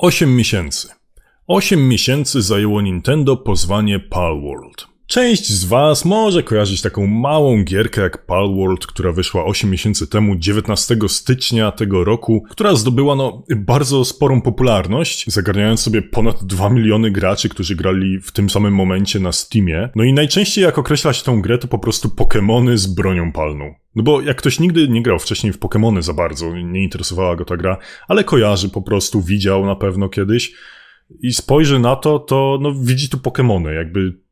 8 miesięcy. 8 miesięcy zajęło Nintendo pozwanie Palworld. Część z Was może kojarzyć taką małą gierkę jak Palworld, która wyszła 8 miesięcy temu, 19 stycznia tego roku, która zdobyła no, bardzo sporą popularność, zagarniając sobie ponad 2 miliony graczy, którzy grali w tym samym momencie na Steamie. No i najczęściej jak określa się tą grę, to po prostu Pokémony z bronią palną. No bo jak ktoś nigdy nie grał wcześniej w Pokémony za bardzo, nie interesowała go ta gra, ale kojarzy po prostu, widział na pewno kiedyś i spojrzy na to, to no, widzi tu Pokémony, jakby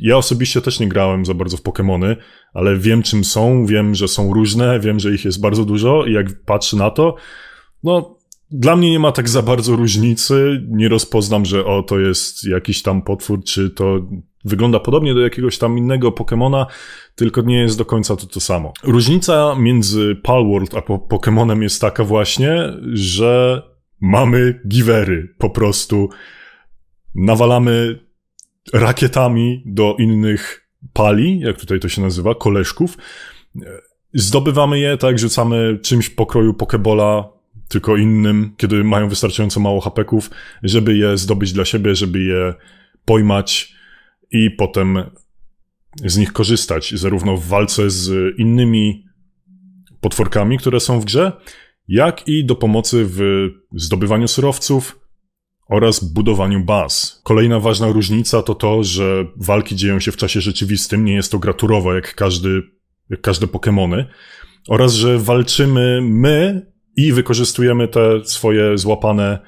ja osobiście też nie grałem za bardzo w Pokémony, ale wiem czym są, wiem, że są różne, wiem, że ich jest bardzo dużo i jak patrzę na to, no dla mnie nie ma tak za bardzo różnicy, nie rozpoznam, że o to jest jakiś tam potwór, czy to wygląda podobnie do jakiegoś tam innego Pokémona, tylko nie jest do końca to to samo. Różnica między Palworld a po Pokémonem jest taka właśnie, że mamy givery po prostu. Nawalamy rakietami do innych pali, jak tutaj to się nazywa, koleżków. Zdobywamy je, tak, rzucamy czymś w pokroju pokebola, tylko innym, kiedy mają wystarczająco mało hapeków, żeby je zdobyć dla siebie, żeby je pojmać i potem z nich korzystać, zarówno w walce z innymi potworkami, które są w grze, jak i do pomocy w zdobywaniu surowców, oraz budowaniu baz. Kolejna ważna różnica to to, że walki dzieją się w czasie rzeczywistym, nie jest to graturowo jak, każdy, jak każde Pokémony, oraz że walczymy my i wykorzystujemy te swoje złapane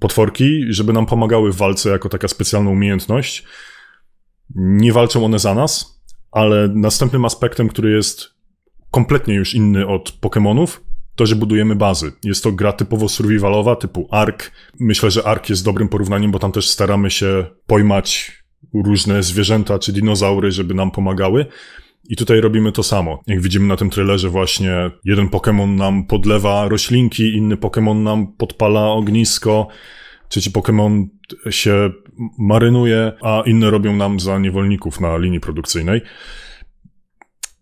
potworki, żeby nam pomagały w walce jako taka specjalna umiejętność. Nie walczą one za nas, ale następnym aspektem, który jest kompletnie już inny od Pokémonów, to, że budujemy bazy. Jest to gra typowo survivalowa, typu Ark. Myślę, że Ark jest dobrym porównaniem, bo tam też staramy się pojmać różne zwierzęta czy dinozaury, żeby nam pomagały. I tutaj robimy to samo. Jak widzimy na tym trailerze właśnie jeden Pokémon nam podlewa roślinki, inny Pokémon nam podpala ognisko, trzeci Pokémon się marynuje, a inne robią nam za niewolników na linii produkcyjnej.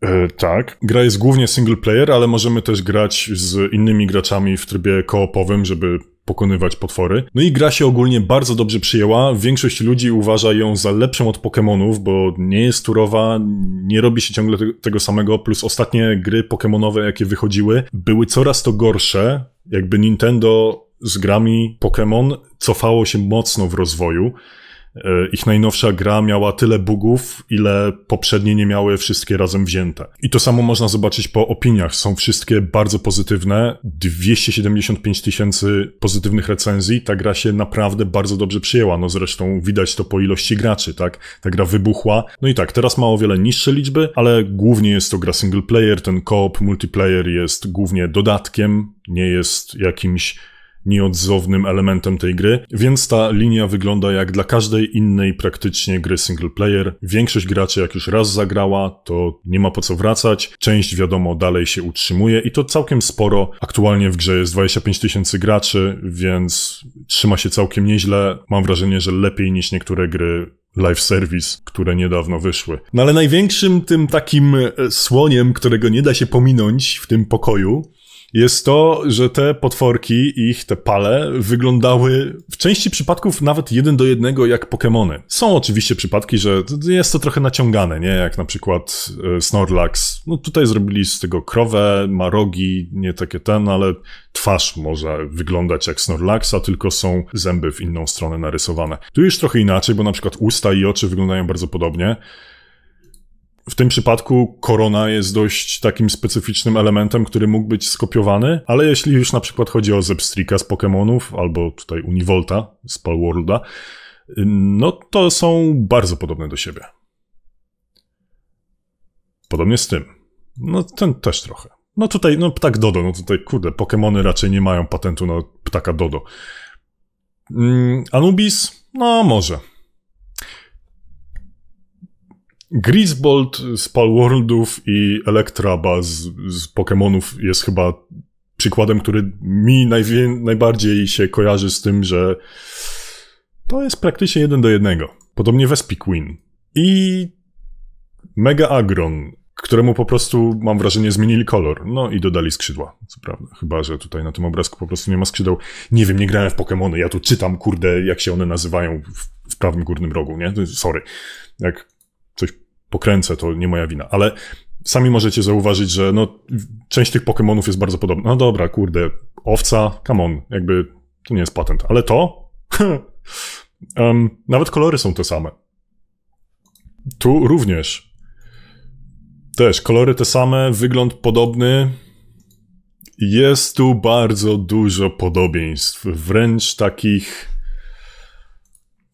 E, tak. Gra jest głównie single player, ale możemy też grać z innymi graczami w trybie koopowym, żeby pokonywać potwory. No i gra się ogólnie bardzo dobrze przyjęła. Większość ludzi uważa ją za lepszą od Pokémonów, bo nie jest turowa, nie robi się ciągle te tego samego, plus ostatnie gry Pokémonowe, jakie wychodziły, były coraz to gorsze. Jakby Nintendo z grami Pokémon cofało się mocno w rozwoju. E, ich najnowsza gra miała tyle bugów, ile poprzednie nie miały wszystkie razem wzięte. I to samo można zobaczyć po opiniach. Są wszystkie bardzo pozytywne. 275 tysięcy pozytywnych recenzji. Ta gra się naprawdę bardzo dobrze przyjęła. No zresztą widać to po ilości graczy, tak? Ta gra wybuchła. No i tak, teraz ma o wiele niższe liczby, ale głównie jest to gra single player. Ten co-op multiplayer jest głównie dodatkiem, nie jest jakimś nieodzownym elementem tej gry, więc ta linia wygląda jak dla każdej innej praktycznie gry single player. Większość graczy jak już raz zagrała, to nie ma po co wracać. Część wiadomo dalej się utrzymuje i to całkiem sporo. Aktualnie w grze jest 25 tysięcy graczy, więc trzyma się całkiem nieźle. Mam wrażenie, że lepiej niż niektóre gry live service, które niedawno wyszły. No ale największym tym takim e, słoniem, którego nie da się pominąć w tym pokoju, jest to, że te potworki, ich te pale, wyglądały w części przypadków nawet jeden do jednego jak Pokémony. Są oczywiście przypadki, że jest to trochę naciągane, nie? Jak na przykład e, Snorlax. No tutaj zrobili z tego krowę, ma rogi, nie takie ten, ale twarz może wyglądać jak Snorlaxa, tylko są zęby w inną stronę narysowane. Tu już trochę inaczej, bo na przykład usta i oczy wyglądają bardzo podobnie w tym przypadku korona jest dość takim specyficznym elementem, który mógł być skopiowany, ale jeśli już na przykład chodzi o Zepstrika z Pokémonów, albo tutaj Univolta z Palworlda, no to są bardzo podobne do siebie. Podobnie z tym. No ten też trochę. No tutaj, no ptak Dodo, no tutaj kurde, Pokémony raczej nie mają patentu na ptaka Dodo. Mm, Anubis? No może. Grisbold z Palworldów i Elektraba z, z Pokémonów jest chyba przykładem, który mi najbardziej się kojarzy z tym, że to jest praktycznie jeden do jednego. Podobnie Vespiquin Queen i Mega Agron, któremu po prostu, mam wrażenie, zmienili kolor. No i dodali skrzydła, co prawda. Chyba, że tutaj na tym obrazku po prostu nie ma skrzydeł. Nie wiem, nie grałem w Pokémony. Ja tu czytam, kurde, jak się one nazywają w, w prawym górnym rogu, nie? Sorry. Jak pokręcę, to nie moja wina, ale sami możecie zauważyć, że no, część tych Pokémonów jest bardzo podobna. No dobra, kurde, owca, come on, jakby to nie jest patent, ale to. um, nawet kolory są te same. Tu również. Też kolory te same, wygląd podobny. Jest tu bardzo dużo podobieństw, wręcz takich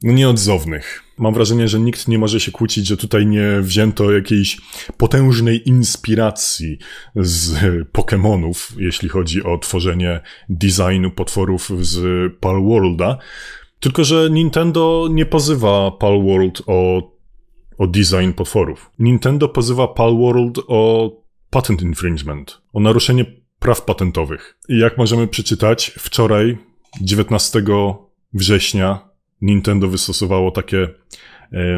no, nieodzownych mam wrażenie, że nikt nie może się kłócić, że tutaj nie wzięto jakiejś potężnej inspiracji z Pokémonów, jeśli chodzi o tworzenie designu potworów z Palworlda. Tylko, że Nintendo nie pozywa Palworld o, o design potworów. Nintendo pozywa Palworld o patent infringement, o naruszenie praw patentowych. I jak możemy przeczytać, wczoraj, 19 września Nintendo wystosowało takie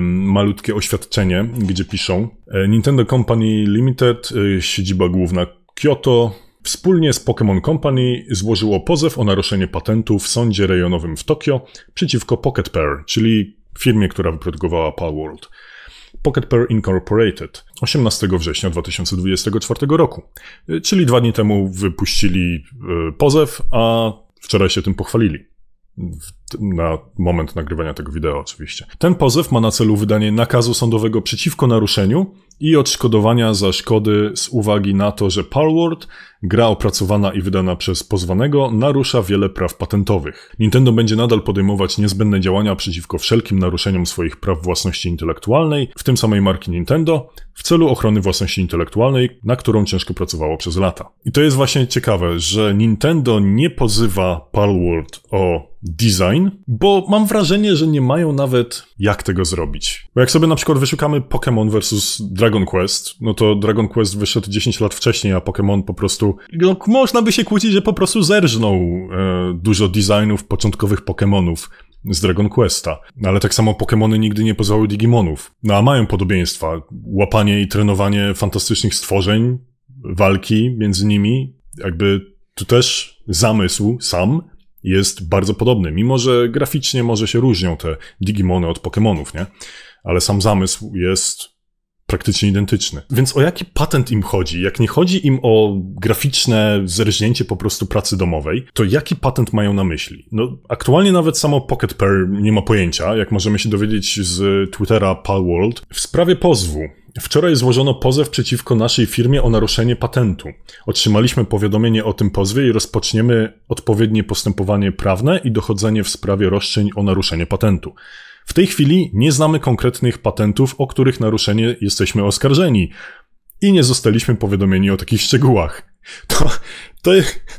malutkie oświadczenie, gdzie piszą e, Nintendo Company Limited, e, siedziba główna Kyoto, wspólnie z Pokémon Company złożyło pozew o naruszenie patentu w sądzie rejonowym w Tokio przeciwko Pocket Pair, czyli firmie, która wyprodukowała Palworld. Pocket Pair Incorporated 18 września 2024 roku. E, czyli dwa dni temu wypuścili pozew, a wczoraj się tym pochwalili na moment nagrywania tego wideo oczywiście. Ten pozew ma na celu wydanie nakazu sądowego przeciwko naruszeniu i odszkodowania za szkody z uwagi na to, że Palworld, gra opracowana i wydana przez pozwanego, narusza wiele praw patentowych. Nintendo będzie nadal podejmować niezbędne działania przeciwko wszelkim naruszeniom swoich praw własności intelektualnej, w tym samej marki Nintendo, w celu ochrony własności intelektualnej, na którą ciężko pracowało przez lata. I to jest właśnie ciekawe, że Nintendo nie pozywa Palworld o design, bo mam wrażenie, że nie mają nawet jak tego zrobić. Bo jak sobie na przykład wyszukamy Pokémon versus Dragon Quest, no to Dragon Quest wyszedł 10 lat wcześniej, a Pokémon po prostu... No, można by się kłócić, że po prostu zerżnął e, dużo designów początkowych Pokémonów z Dragon Questa. No, ale tak samo Pokémony nigdy nie pozwały Digimonów. No a mają podobieństwa. Łapanie i trenowanie fantastycznych stworzeń, walki między nimi, jakby tu też zamysł sam jest bardzo podobny, mimo że graficznie może się różnią te Digimony od Pokémonów, nie? Ale sam zamysł jest praktycznie identyczny. Więc o jaki patent im chodzi? Jak nie chodzi im o graficzne zerżnięcie po prostu pracy domowej, to jaki patent mają na myśli? No, aktualnie nawet samo Pocket Pair nie ma pojęcia, jak możemy się dowiedzieć z Twittera Palworld, w sprawie pozwu. Wczoraj złożono pozew przeciwko naszej firmie o naruszenie patentu. Otrzymaliśmy powiadomienie o tym pozwie i rozpoczniemy odpowiednie postępowanie prawne i dochodzenie w sprawie roszczeń o naruszenie patentu. W tej chwili nie znamy konkretnych patentów, o których naruszenie jesteśmy oskarżeni i nie zostaliśmy powiadomieni o takich szczegółach. To, to,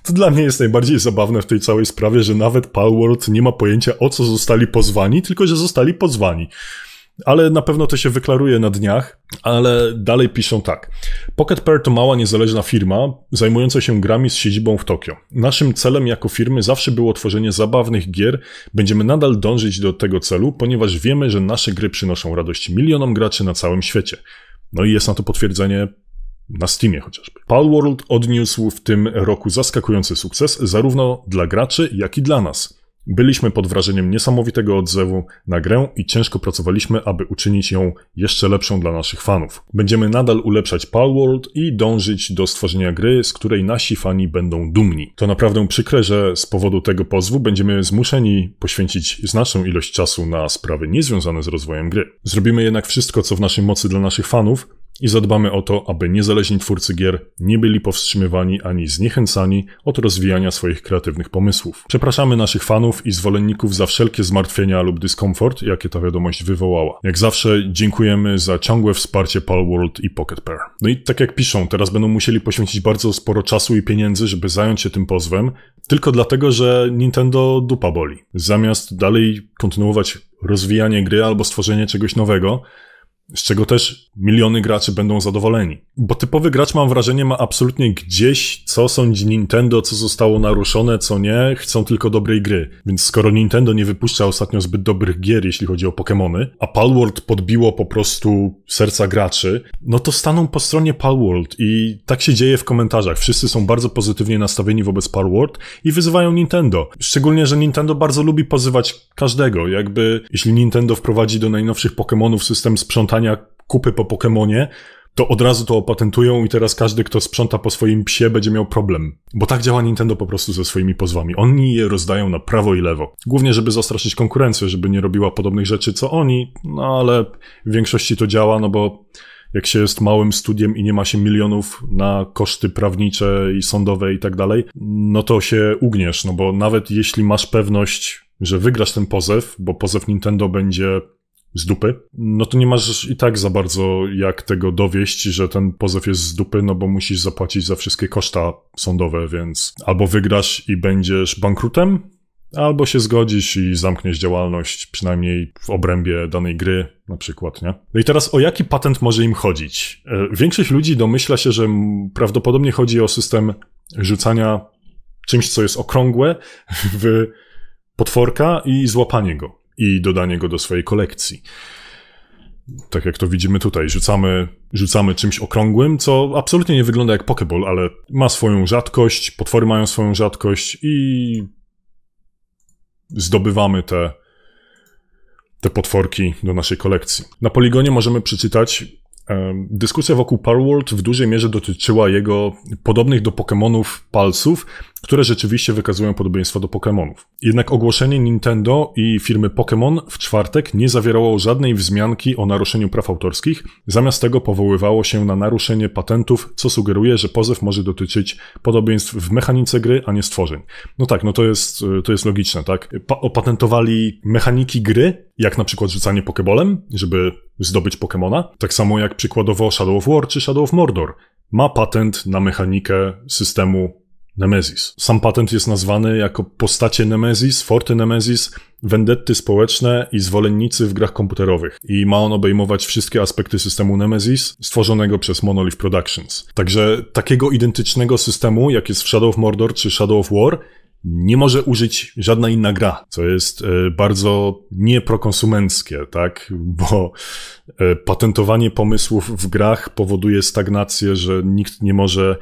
to dla mnie jest najbardziej zabawne w tej całej sprawie, że nawet Palworld nie ma pojęcia o co zostali pozwani, tylko że zostali pozwani ale na pewno to się wyklaruje na dniach, ale dalej piszą tak. Pocket Pair to mała, niezależna firma zajmująca się grami z siedzibą w Tokio. Naszym celem jako firmy zawsze było tworzenie zabawnych gier. Będziemy nadal dążyć do tego celu, ponieważ wiemy, że nasze gry przynoszą radość milionom graczy na całym świecie. No i jest na to potwierdzenie na Steamie chociażby. Palworld odniósł w tym roku zaskakujący sukces zarówno dla graczy, jak i dla nas. Byliśmy pod wrażeniem niesamowitego odzewu na grę i ciężko pracowaliśmy, aby uczynić ją jeszcze lepszą dla naszych fanów. Będziemy nadal ulepszać Palworld i dążyć do stworzenia gry, z której nasi fani będą dumni. To naprawdę przykre, że z powodu tego pozwu będziemy zmuszeni poświęcić znaczną ilość czasu na sprawy niezwiązane z rozwojem gry. Zrobimy jednak wszystko, co w naszej mocy dla naszych fanów, i zadbamy o to, aby niezależni twórcy gier nie byli powstrzymywani ani zniechęcani od rozwijania swoich kreatywnych pomysłów. Przepraszamy naszych fanów i zwolenników za wszelkie zmartwienia lub dyskomfort, jakie ta wiadomość wywołała. Jak zawsze dziękujemy za ciągłe wsparcie Palworld i Pocket Pair. No i tak jak piszą, teraz będą musieli poświęcić bardzo sporo czasu i pieniędzy, żeby zająć się tym pozwem, tylko dlatego, że Nintendo dupa boli. Zamiast dalej kontynuować rozwijanie gry albo stworzenie czegoś nowego, z czego też miliony graczy będą zadowoleni. Bo typowy gracz, mam wrażenie, ma absolutnie gdzieś, co sądzi Nintendo, co zostało naruszone, co nie, chcą tylko dobrej gry. Więc skoro Nintendo nie wypuszcza ostatnio zbyt dobrych gier, jeśli chodzi o Pokémony, a Palworld podbiło po prostu serca graczy, no to staną po stronie Palworld i tak się dzieje w komentarzach. Wszyscy są bardzo pozytywnie nastawieni wobec Palworld i wyzywają Nintendo. Szczególnie, że Nintendo bardzo lubi pozywać każdego. Jakby, jeśli Nintendo wprowadzi do najnowszych Pokémonów system sprzątania sprzątania kupy po Pokemonie, to od razu to opatentują i teraz każdy, kto sprząta po swoim psie, będzie miał problem. Bo tak działa Nintendo po prostu ze swoimi pozwami. Oni je rozdają na prawo i lewo. Głównie, żeby zastraszyć konkurencję, żeby nie robiła podobnych rzeczy co oni, no ale w większości to działa, no bo jak się jest małym studiem i nie ma się milionów na koszty prawnicze i sądowe i tak dalej, no to się ugniesz, no bo nawet jeśli masz pewność, że wygrasz ten pozew, bo pozew Nintendo będzie z dupy, no to nie masz i tak za bardzo jak tego dowieść, że ten pozew jest z dupy, no bo musisz zapłacić za wszystkie koszta sądowe, więc albo wygrasz i będziesz bankrutem, albo się zgodzisz i zamkniesz działalność przynajmniej w obrębie danej gry, na przykład, nie? No i teraz o jaki patent może im chodzić? E, większość ludzi domyśla się, że prawdopodobnie chodzi o system rzucania czymś, co jest okrągłe w potworka i złapanie go i dodanie go do swojej kolekcji. Tak jak to widzimy tutaj, rzucamy, rzucamy czymś okrągłym, co absolutnie nie wygląda jak Pokeball, ale ma swoją rzadkość, potwory mają swoją rzadkość i zdobywamy te, te potworki do naszej kolekcji. Na poligonie możemy przeczytać dyskusja wokół Palworld w dużej mierze dotyczyła jego podobnych do Pokémonów palców, które rzeczywiście wykazują podobieństwo do Pokémonów. Jednak ogłoszenie Nintendo i firmy Pokémon w czwartek nie zawierało żadnej wzmianki o naruszeniu praw autorskich, zamiast tego powoływało się na naruszenie patentów, co sugeruje, że pozew może dotyczyć podobieństw w mechanice gry, a nie stworzeń. No tak, no to jest, e, to jest logiczne, tak? Pa opatentowali mechaniki gry, jak na przykład rzucanie pokebolem, żeby zdobyć Pokemona, tak samo jak przykładowo Shadow of War czy Shadow of Mordor, ma patent na mechanikę systemu Nemesis. Sam patent jest nazwany jako postacie Nemesis, forty Nemesis, Wendety społeczne i zwolennicy w grach komputerowych. I ma on obejmować wszystkie aspekty systemu Nemesis stworzonego przez Monolith Productions. Także takiego identycznego systemu, jak jest w Shadow of Mordor czy Shadow of War, nie może użyć żadna inna gra, co jest e, bardzo nieprokonsumenckie, tak? Bo e, patentowanie pomysłów w grach powoduje stagnację, że nikt nie może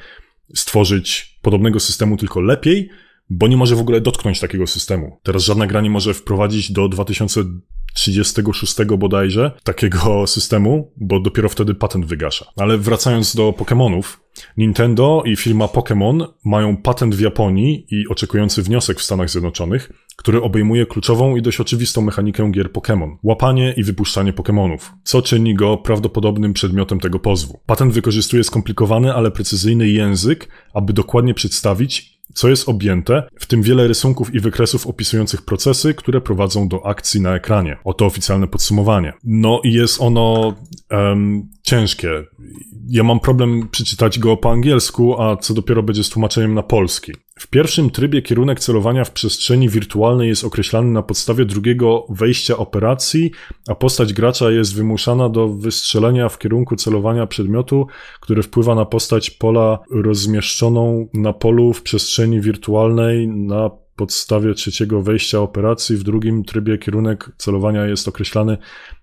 stworzyć podobnego systemu, tylko lepiej, bo nie może w ogóle dotknąć takiego systemu. Teraz żadna gra nie może wprowadzić do 2036 bodajże takiego systemu, bo dopiero wtedy patent wygasza. Ale wracając do Pokémonów, Nintendo i firma Pokémon mają patent w Japonii i oczekujący wniosek w Stanach Zjednoczonych, który obejmuje kluczową i dość oczywistą mechanikę gier Pokémon łapanie i wypuszczanie Pokémonów, co czyni go prawdopodobnym przedmiotem tego pozwu. Patent wykorzystuje skomplikowany, ale precyzyjny język, aby dokładnie przedstawić co jest objęte, w tym wiele rysunków i wykresów opisujących procesy, które prowadzą do akcji na ekranie. Oto oficjalne podsumowanie. No i jest ono um, ciężkie. Ja mam problem przeczytać go po angielsku, a co dopiero będzie z tłumaczeniem na polski. W pierwszym trybie kierunek celowania w przestrzeni wirtualnej jest określany na podstawie drugiego wejścia operacji, a postać gracza jest wymuszana do wystrzelenia w kierunku celowania przedmiotu, który wpływa na postać pola rozmieszczoną na polu w przestrzeni wirtualnej na podstawie trzeciego wejścia operacji, w drugim trybie kierunek celowania jest określany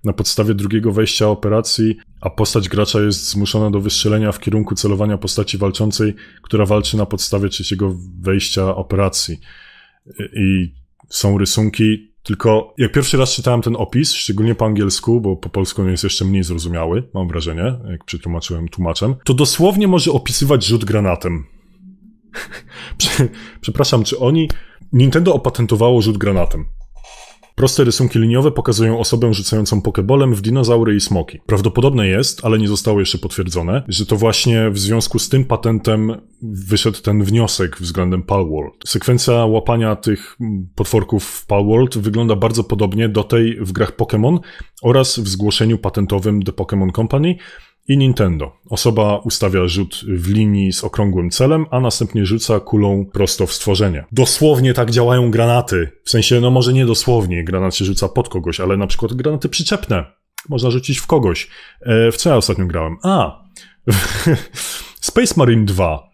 na podstawie drugiego wejścia operacji, a postać gracza jest zmuszona do wystrzelenia w kierunku celowania postaci walczącej, która walczy na podstawie trzeciego wejścia operacji. I są rysunki, tylko jak pierwszy raz czytałem ten opis, szczególnie po angielsku, bo po polsku jest jeszcze mniej zrozumiały, mam wrażenie, jak przetłumaczyłem tłumaczem, to dosłownie może opisywać rzut granatem. Przepraszam, czy oni Nintendo opatentowało rzut granatem. Proste rysunki liniowe pokazują osobę rzucającą pokebolem w dinozaury i smoki. Prawdopodobne jest, ale nie zostało jeszcze potwierdzone, że to właśnie w związku z tym patentem wyszedł ten wniosek względem Palworld. Sekwencja łapania tych potworków w Palworld wygląda bardzo podobnie do tej w grach Pokémon oraz w zgłoszeniu patentowym The Pokémon Company, i Nintendo. Osoba ustawia rzut w linii z okrągłym celem, a następnie rzuca kulą prosto w stworzenie. Dosłownie tak działają granaty. W sensie, no może nie dosłownie, granat się rzuca pod kogoś, ale na przykład granaty przyczepne. Można rzucić w kogoś. E, w co ja ostatnio grałem? A! Space Marine 2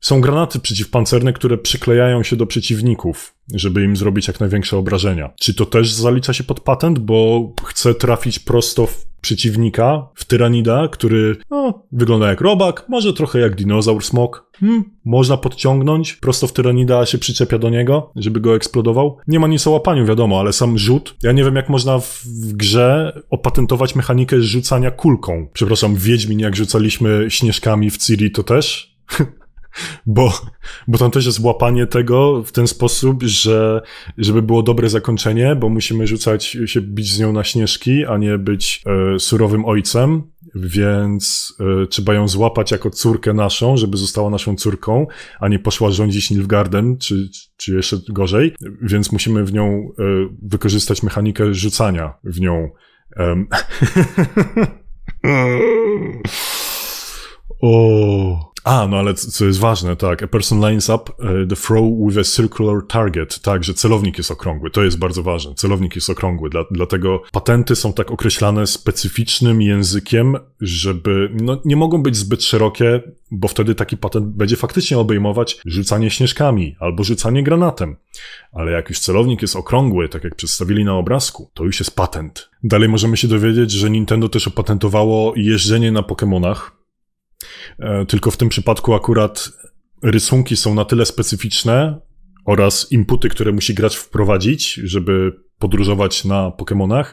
są granaty przeciwpancerne, które przyklejają się do przeciwników, żeby im zrobić jak największe obrażenia. Czy to też zalicza się pod patent, bo chcę trafić prosto w przeciwnika, w tyranida, który no, wygląda jak robak, może trochę jak dinozaur smok. Hmm, można podciągnąć prosto w tyranida, się przyczepia do niego, żeby go eksplodował. Nie ma nic o łapaniu, wiadomo, ale sam rzut. Ja nie wiem, jak można w, w grze opatentować mechanikę rzucania kulką. Przepraszam, Wiedźmin, jak rzucaliśmy śnieżkami w Ciri, to też bo, bo tam też jest łapanie tego w ten sposób, że żeby było dobre zakończenie, bo musimy rzucać się bić z nią na śnieżki, a nie być e, surowym ojcem, więc e, trzeba ją złapać jako córkę naszą, żeby została naszą córką, a nie poszła rządzić Nilfgaardem, czy, czy jeszcze gorzej, więc musimy w nią e, wykorzystać mechanikę rzucania w nią. Um. o. A, no ale co jest ważne, tak, a person lines up e, the throw with a circular target, tak, że celownik jest okrągły, to jest bardzo ważne, celownik jest okrągły, dla, dlatego patenty są tak określane specyficznym językiem, żeby, no nie mogą być zbyt szerokie, bo wtedy taki patent będzie faktycznie obejmować rzucanie śnieżkami albo rzucanie granatem, ale jak już celownik jest okrągły, tak jak przedstawili na obrazku, to już jest patent. Dalej możemy się dowiedzieć, że Nintendo też opatentowało jeżdżenie na Pokémonach, E, tylko w tym przypadku akurat rysunki są na tyle specyficzne oraz inputy, które musi grać wprowadzić, żeby podróżować na Pokémonach,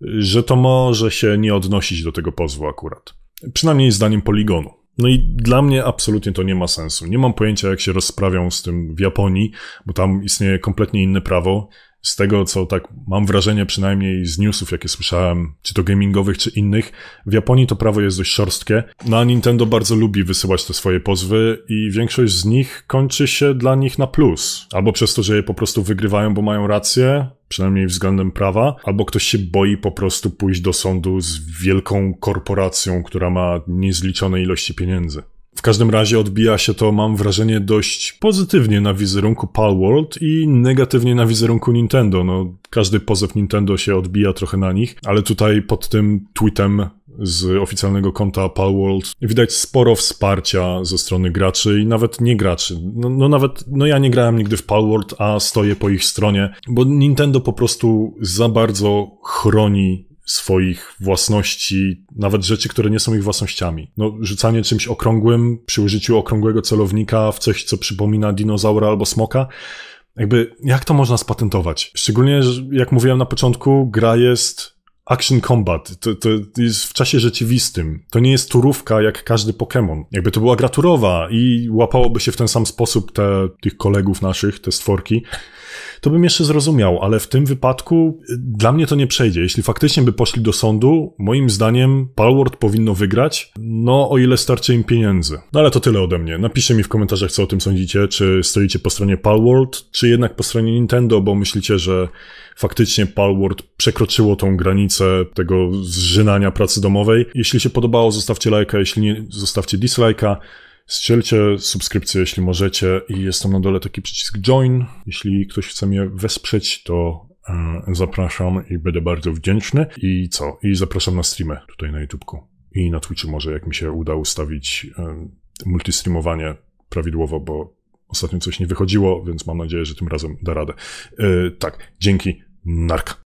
że to może się nie odnosić do tego pozwu akurat. Przynajmniej zdaniem poligonu. No i dla mnie absolutnie to nie ma sensu. Nie mam pojęcia, jak się rozprawią z tym w Japonii, bo tam istnieje kompletnie inne prawo z tego, co tak mam wrażenie, przynajmniej z newsów, jakie słyszałem, czy to gamingowych, czy innych, w Japonii to prawo jest dość szorstkie. Na Nintendo bardzo lubi wysyłać te swoje pozwy i większość z nich kończy się dla nich na plus. Albo przez to, że je po prostu wygrywają, bo mają rację, przynajmniej względem prawa, albo ktoś się boi po prostu pójść do sądu z wielką korporacją, która ma niezliczone ilości pieniędzy. W każdym razie odbija się to, mam wrażenie, dość pozytywnie na wizerunku Palworld i negatywnie na wizerunku Nintendo. No, każdy pozew Nintendo się odbija trochę na nich, ale tutaj pod tym tweetem z oficjalnego konta Palworld widać sporo wsparcia ze strony graczy i nawet nie graczy. No, no nawet, no ja nie grałem nigdy w Palworld, a stoję po ich stronie, bo Nintendo po prostu za bardzo chroni swoich własności, nawet rzeczy, które nie są ich własnościami. No, rzucanie czymś okrągłym przy użyciu okrągłego celownika w coś, co przypomina dinozaura albo smoka, jakby jak to można spatentować? Szczególnie, jak mówiłem na początku, gra jest action combat. To, to jest w czasie rzeczywistym. To nie jest turówka jak każdy Pokémon. Jakby to była graturowa i łapałoby się w ten sam sposób te, tych kolegów naszych, te stworki to bym jeszcze zrozumiał, ale w tym wypadku y, dla mnie to nie przejdzie. Jeśli faktycznie by poszli do sądu, moim zdaniem Palworld powinno wygrać, no o ile starczy im pieniędzy. No ale to tyle ode mnie. Napiszcie mi w komentarzach, co o tym sądzicie, czy stoicie po stronie Palworld, czy jednak po stronie Nintendo, bo myślicie, że faktycznie Palworld przekroczyło tą granicę tego zżynania pracy domowej. Jeśli się podobało, zostawcie lajka, jeśli nie, zostawcie dislajka. Strzelcie subskrypcję, jeśli możecie i jest tam na dole taki przycisk join. Jeśli ktoś chce mnie wesprzeć, to e, zapraszam i będę bardzo wdzięczny. I co? I zapraszam na streamę tutaj na YouTubku. I na Twitchu może, jak mi się uda ustawić e, multistreamowanie prawidłowo, bo ostatnio coś nie wychodziło, więc mam nadzieję, że tym razem da radę. E, tak, dzięki, narka.